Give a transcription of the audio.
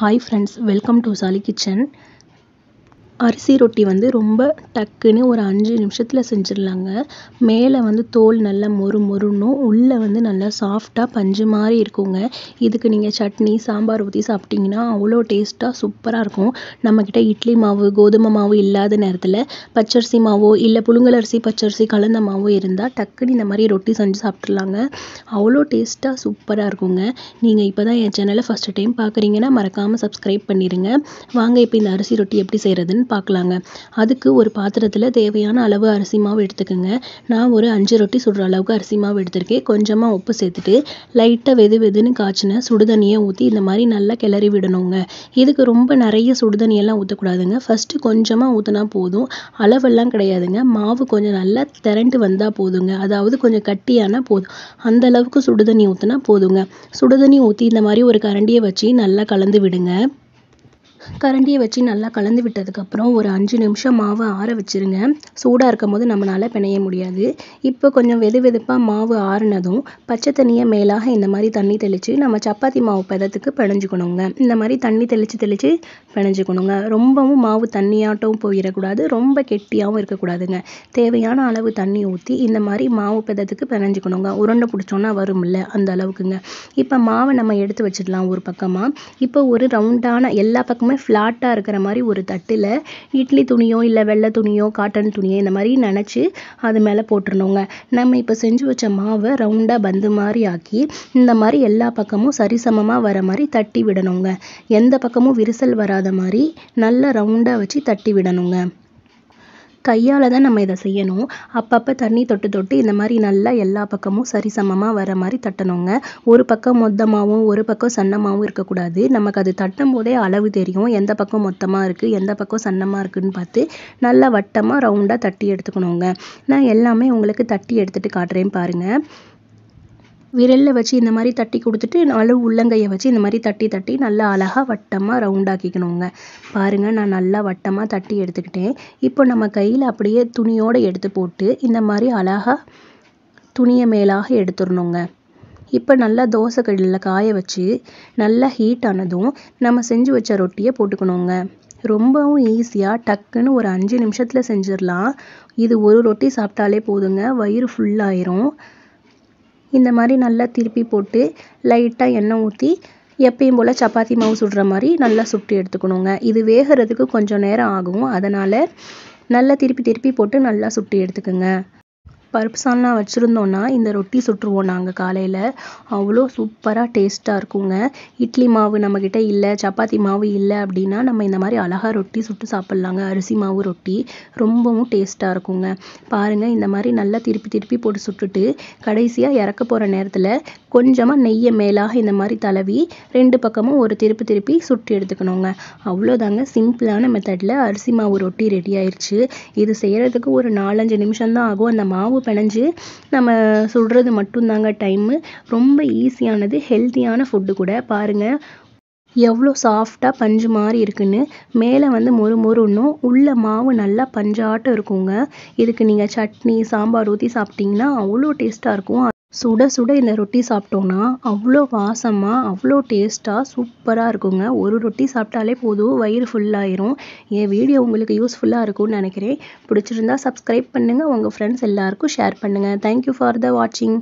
Hi friends, welcome to Sali Kitchen. அரிசி ரொட்டி வந்து ரொம்ப டக்குன்னு ஒரு அஞ்சு நிமிஷத்தில் செஞ்சிடலாங்க மேலே வந்து தோல் நல்லா மொறு மொறுன்னும் உள்ளே வந்து நல்லா சாஃப்டாக பஞ்சு மாதிரி இருக்குங்க இதுக்கு நீங்கள் சட்னி சாம்பார் ஊற்றி சாப்பிட்டிங்கன்னா அவ்வளோ டேஸ்ட்டாக சூப்பராக இருக்கும் நம்மக்கிட்ட இட்லி மாவு கோதுமை மாவு இல்லாத நேரத்தில் பச்சரிசி மாவோ இல்லை புழுங்கலரிசி பச்சரிசி கலந்த மாவோ இருந்தால் டக்குன்னு இந்த மாதிரி ரொட்டி செஞ்சு சாப்பிட்ருலாங்க அவ்வளோ டேஸ்ட்டாக சூப்பராக இருக்குங்க நீங்கள் இப்போ தான் என் சேனலை ஃபஸ்ட்டு டைம் பார்க்குறீங்கன்னா மறக்காமல் சப்ஸ்கிரைப் பண்ணிடுங்க வாங்க இப்போ இந்த அரிசி ரொட்டி எப்படி செய்கிறதுன்னு இருக்குன்னு பார்க்கலாங்க அதுக்கு ஒரு பாத்திரத்தில் தேவையான அளவு அரிசி மாவு எடுத்துக்கோங்க நான் ஒரு அஞ்சு ரொட்டி சுடுற அளவுக்கு அரிசி மாவு எடுத்திருக்கேன் கொஞ்சமாக உப்பு சேர்த்துட்டு லைட்டாக வெது வெதுன்னு காய்ச்சின சுடுதண்ணியை ஊற்றி இந்த மாதிரி நல்லா கிளறி விடணுங்க இதுக்கு ரொம்ப நிறைய சுடுதண்ணியெல்லாம் ஊற்றக்கூடாதுங்க ஃபஸ்ட்டு கொஞ்சமாக ஊற்றினா போதும் அளவெல்லாம் கிடையாதுங்க மாவு கொஞ்சம் நல்லா திரண்டு வந்தால் போதுங்க அதாவது கொஞ்சம் கட்டியானால் போதும் அந்த அளவுக்கு சுடுதண்ணி ஊற்றினா போதுங்க சுடுதண்ணி ஊற்றி இந்த மாதிரி ஒரு கரண்டியை வச்சு நல்லா கலந்து விடுங்க கரண்டியை வச்சு நல்லா கலந்து விட்டதுக்கப்புறம் ஒரு அஞ்சு நிமிஷம் மாவை ஆற வச்சுருங்க சூடாக இருக்கும் போது நம்மளால் பிணைய முடியாது இப்போ கொஞ்சம் வெது வெதுப்பாக மாவு ஆறினதும் பச்சை தண்ணியை மேலாக இந்த மாதிரி தண்ணி தெளித்து நம்ம சப்பாத்தி மாவு பதத்துக்கு பிணைஞ்சுக்கணுங்க இந்த மாதிரி தண்ணி தெளித்து தெளித்து பிணைஞ்சுக்கணுங்க ரொம்பவும் மாவு தண்ணியாட்டவும் போயிடக்கூடாது ரொம்ப கெட்டியாகவும் இருக்கக்கூடாதுங்க தேவையான அளவு தண்ணி ஊற்றி இந்த மாதிரி மாவு பதத்துக்கு பிணைஞ்சுக்கணுங்க உருண்டை பிடிச்சோன்னா வரும்ல அந்த அளவுக்குங்க இப்போ மாவை நம்ம எடுத்து வச்சிடலாம் ஒரு பக்கமாக இப்போ ஒரு ரவுண்டான எல்லா பக்கமும் எல்லாமே ஃப்ளாட்டாக இருக்கிற மாதிரி ஒரு தட்டில் இட்லி துணியோ இல்லை வெள்ளை துணியோ காட்டன் துணியோ இந்த மாதிரி நினச்சி அது மேலே போட்டுருணுங்க நம்ம இப்போ செஞ்சு வச்ச மாவை ரவுண்டாக பந்து மாதிரி ஆக்கி இந்த மாதிரி எல்லா பக்கமும் சரிசமமாக வர மாதிரி தட்டி விடணுங்க எந்த பக்கமும் விரிசல் வராத மாதிரி நல்லா ரவுண்டாக வச்சு தட்டி விடணுங்க கையால் தான் நம்ம இதை செய்யணும் அப்பப்போ தண்ணி தொட்டு தொட்டு இந்த மாதிரி நல்லா எல்லா பக்கமும் சரிசமமாக வர மாதிரி தட்டணுங்க ஒரு பக்கம் மொத்தமாகவும் ஒரு பக்கம் சன்னமாகவும் இருக்கக்கூடாது நமக்கு அது தட்டும் போதே அளவு தெரியும் எந்த பக்கம் மொத்தமாக இருக்குது எந்த பக்கம் சன்னமாக இருக்குதுன்னு பார்த்து நல்லா வட்டமாக ரவுண்டாக தட்டி எடுத்துக்கணுங்க நான் எல்லாமே உங்களுக்கு தட்டி எடுத்துகிட்டு காட்டுறேன் பாருங்கள் விரலில் வச்சு இந்த மாதிரி தட்டி கொடுத்துட்டு நல்லா உள்ளங்கையை வச்சு இந்த மாதிரி தட்டி தட்டி நல்லா அழகாக வட்டமாக ரவுண்டாக்கிக்கணுங்க பாருங்கள் நான் நல்லா வட்டமாக தட்டி எடுத்துக்கிட்டேன் இப்போ நம்ம கையில் அப்படியே துணியோடு எடுத்து போட்டு இந்த மாதிரி அழகாக துணியை மேலாக எடுத்துடணுங்க இப்போ நல்லா தோசை கல்லில் காய வச்சு நல்லா ஹீட் ஆனதும் நம்ம செஞ்சு வச்ச ரொட்டியை போட்டுக்கணுங்க ரொம்பவும் ஈஸியாக டக்குன்னு ஒரு அஞ்சு நிமிஷத்தில் செஞ்சிடலாம் இது ஒரு ரொட்டி சாப்பிட்டாலே போதுங்க வயிறு ஃபுல்லாயிரும் இந்த மாதிரி நல்லா திருப்பி போட்டு லைட்டாக எண்ணெய் ஊற்றி எப்பயும் போல் சப்பாத்தி மாவு சுடுற மாதிரி நல்லா சுட்டு எடுத்துக்கணுங்க இது வேகிறதுக்கு கொஞ்சம் நேரம் ஆகும் அதனால் நல்லா திருப்பி திருப்பி போட்டு நல்லா சுட்டு எடுத்துக்கோங்க பருப்பு சால்னா வச்சுருந்தோன்னா இந்த ரொட்டி சுட்டுருவோம் நாங்கள் காலையில் அவ்வளோ சூப்பராக டேஸ்ட்டாக இருக்குங்க இட்லி மாவு நம்மக்கிட்ட இல்லை சப்பாத்தி மாவு இல்லை அப்படின்னா நம்ம இந்த மாதிரி அழகாக ரொட்டி சுட்டு சாப்பிட்லாங்க அரிசி மாவு ரொட்டி ரொம்பவும் டேஸ்ட்டாக இருக்குங்க பாருங்கள் இந்த மாதிரி நல்லா திருப்பி திருப்பி போட்டு சுட்டுட்டு கடைசியாக இறக்க போகிற நேரத்தில் கொஞ்சமாக நெய்யை மேலாக இந்த மாதிரி தழவி ரெண்டு பக்கமும் ஒரு திருப்பி திருப்பி சுற்றி எடுத்துக்கணுங்க அவ்வளோதாங்க சிம்பிளான மெத்தடில் அரிசி மாவு ரொட்டி ரெடி ஆயிடுச்சு இது செய்கிறதுக்கு ஒரு நாலஞ்சு நிமிஷம் தான் ஆகும் அந்த மாவு பிணைஞ்சு நம்ம சுடுறது மட்டும்தாங்க டைமு ரொம்ப ஈஸியானது ஹெல்த்தியான ஃபுட்டு கூட பாருங்கள் எவ்வளோ சாஃப்டாக பஞ்சு மாதிரி இருக்குன்னு மேலே வந்து மொறு மொறுன்னும் உள்ளே மாவு நல்லா பஞ்சாட்டம் இருக்குங்க இதுக்கு நீங்கள் சட்னி சாம்பார் ஊற்றி சாப்பிட்டிங்கன்னா அவ்வளோ டேஸ்ட்டாக இருக்கும் சுட சுட இந்த ரொட்டி சாப்பிட்டோன்னா அவ்வளோ வாசமாக அவ்வளோ டேஸ்ட்டாக சூப்பராக இருக்குங்க ஒரு ரொட்டி சாப்பிட்டாலே போதும் வயிறு ஃபுல்லாயிரும் என் வீடியோ உங்களுக்கு யூஸ்ஃபுல்லாக இருக்கும்னு நினைக்கிறேன் பிடிச்சிருந்தா சப்ஸ்கிரைப் பண்ணுங்கள் உங்கள் ஃப்ரெண்ட்ஸ் எல்லாேருக்கும் ஷேர் பண்ணுங்கள் தேங்க்யூ ஃபார் த வாட்சிங்